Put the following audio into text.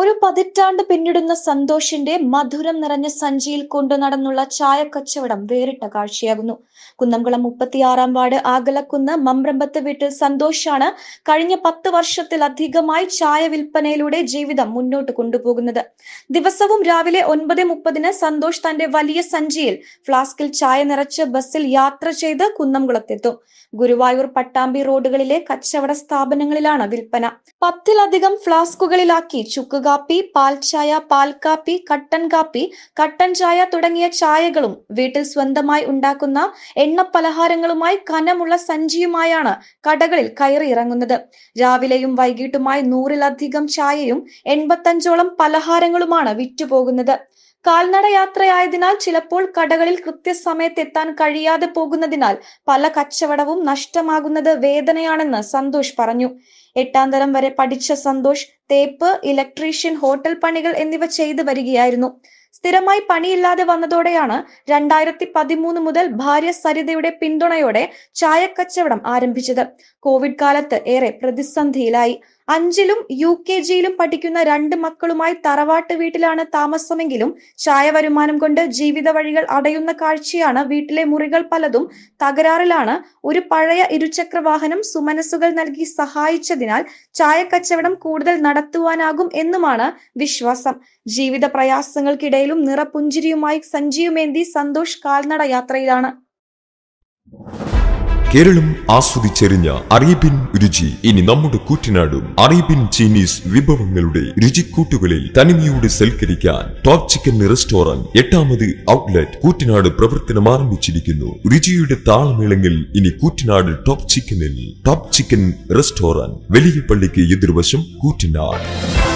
ഒരു പതിറ്റാണ്ട് പിന്നിടുന്ന സന്തോഷിന്റെ മധുരം നിറഞ്ഞ സഞ്ചിയിൽ കൊണ്ടു നടന്നുള്ള ചായ കച്ചവടം വേറിട്ട കാഴ്ചയാകുന്നു കുന്നംകുളം മുപ്പത്തിയാറാം വാർഡ് ആകലക്കുന്ന് മമ്പ്രമ്പത്ത് വീട്ടിൽ സന്തോഷാണ് കഴിഞ്ഞ പത്ത് വർഷത്തിലധികമായി ചായ വിൽപ്പനയിലൂടെ ജീവിതം മുന്നോട്ട് കൊണ്ടുപോകുന്നത് ദിവസവും രാവിലെ ഒൻപത് മുപ്പതിന് സന്തോഷ് തന്റെ വലിയ സഞ്ചിയിൽ ഫ്ലാസ്കിൽ ചായ നിറച്ച് ബസ്സിൽ യാത്ര ചെയ്ത് കുന്നംകുളത്തെത്തും ഗുരുവായൂർ പട്ടാമ്പി റോഡുകളിലെ കച്ചവട സ്ഥാപനങ്ങളിലാണ് വിൽപ്പന പത്തിലധികം ഫ്ലാസ്കുകളിലാക്കി ചുക്ക് കാപ്പി പാൽ ചായ പാൽ കാപ്പി കട്ടൻ കാപ്പി കട്ടൻ ചായ തുടങ്ങിയ ചായകളും വീട്ടിൽ സ്വന്തമായി ഉണ്ടാക്കുന്ന എണ്ണ പലഹാരങ്ങളുമായി കനമുള്ള സഞ്ചിയുമായാണ് കടകളിൽ കയറി ഇറങ്ങുന്നത് രാവിലെയും വൈകിട്ടുമായി നൂറിലധികം ചായയും എൺപത്തഞ്ചോളം പലഹാരങ്ങളുമാണ് വിറ്റുപോകുന്നത് കാൽനട യാത്രയായതിനാൽ ചിലപ്പോൾ കടകളിൽ കൃത്യസമയത്ത് എത്താൻ കഴിയാതെ പോകുന്നതിനാൽ പല കച്ചവടവും നഷ്ടമാകുന്നത് വേദനയാണെന്ന് സന്തോഷ് പറഞ്ഞു എട്ടാം തരം വരെ പഠിച്ച സന്തോഷ് തേപ്പ് ഇലക്ട്രീഷ്യൻ ഹോട്ടൽ പണികൾ എന്നിവ ചെയ്തു വരികയായിരുന്നു സ്ഥിരമായി പണിയില്ലാതെ വന്നതോടെയാണ് രണ്ടായിരത്തി പതിമൂന്ന് മുതൽ ഭാര്യ സരിതയുടെ പിന്തുണയോടെ ചായക്കച്ചവടം ആരംഭിച്ചത് കോവിഡ് കാലത്ത് ഏറെ പ്രതിസന്ധിയിലായി അഞ്ചിലും യു കെ ജിയിലും പഠിക്കുന്ന രണ്ട് മക്കളുമായി തറവാട്ട് വീട്ടിലാണ് താമസമെങ്കിലും ചായ വരുമാനം കൊണ്ട് ജീവിത വഴികൾ അടയുന്ന കാഴ്ചയാണ് വീട്ടിലെ മുറികൾ പലതും തകരാറിലാണ് ഒരു പഴയ ഇരുചക്ര വാഹനം സുമനസുകൾ നൽകി സഹായിച്ചതിനാൽ ചായക്കച്ചവടം കൂടുതൽ നടത്തുവാനാകും എന്നുമാണ് വിശ്വാസം ജീവിത പ്രയാസങ്ങൾക്കിടെ കുതിരയിലും നിറപുഞ്ചിരിയുമായി സഞ്ജീവമേന്തി സന്തോഷ് കാൽനട യാത്രയിലാണ് കേരളം ആസ്വദിച്ചെറിഞ്ഞ അറിയപ്പിൻ രുചി ഇനി നമ്മുടെ കൂറ്റിനാടും അറിയപ്പിൻ ചൈനീസ് വിഭവങ്ങളുടെ രുചിക്കൂട്ടുകളിൽ തനിമയോട് സൽക്കരിക്കാൻ ടോപ്പ് ചിക്കൻ റെസ്റ്റോറന്റ് എട്ടാമത് ഔട്ട്ലെറ്റ് കൂറ്റിനാട് പ്രവർത്തനം ആരംഭിച്ചിരിക്കുന്നു രുചിയുടെ താളമേളങ്ങൾ ഇനി കൂറ്റിനാട് ടോപ്പ് ചിക്കനിൽ ടോപ്പ് ചിക്കൻ റെസ്റ്റോറന്റ് വലിയ പള്ളിക്ക് എതിർവശം കൂറ്റിനാട്